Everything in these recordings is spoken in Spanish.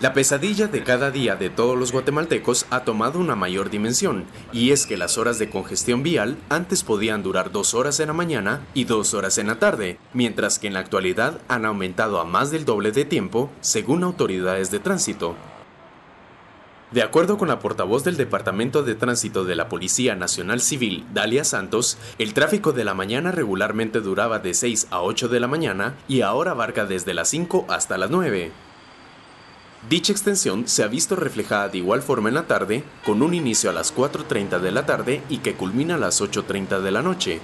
La pesadilla de cada día de todos los guatemaltecos ha tomado una mayor dimensión, y es que las horas de congestión vial antes podían durar dos horas en la mañana y dos horas en la tarde, mientras que en la actualidad han aumentado a más del doble de tiempo, según autoridades de tránsito. De acuerdo con la portavoz del Departamento de Tránsito de la Policía Nacional Civil, Dalia Santos, el tráfico de la mañana regularmente duraba de 6 a 8 de la mañana y ahora abarca desde las 5 hasta las 9. Dicha extensión se ha visto reflejada de igual forma en la tarde, con un inicio a las 4.30 de la tarde y que culmina a las 8.30 de la noche.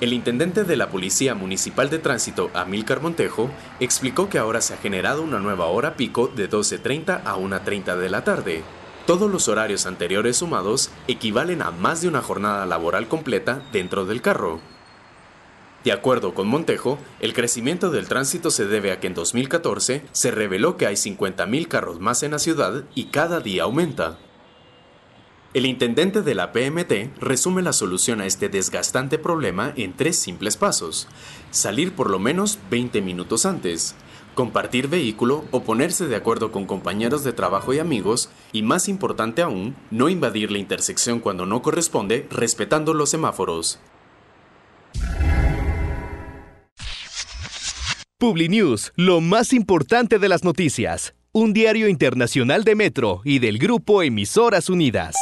El intendente de la Policía Municipal de Tránsito, Amílcar Montejo, explicó que ahora se ha generado una nueva hora pico de 12.30 a 1.30 de la tarde. Todos los horarios anteriores sumados equivalen a más de una jornada laboral completa dentro del carro. De acuerdo con Montejo, el crecimiento del tránsito se debe a que en 2014 se reveló que hay 50.000 carros más en la ciudad y cada día aumenta. El intendente de la PMT resume la solución a este desgastante problema en tres simples pasos. Salir por lo menos 20 minutos antes, compartir vehículo o ponerse de acuerdo con compañeros de trabajo y amigos y más importante aún, no invadir la intersección cuando no corresponde respetando los semáforos. PubliNews, lo más importante de las noticias. Un diario internacional de Metro y del grupo Emisoras Unidas.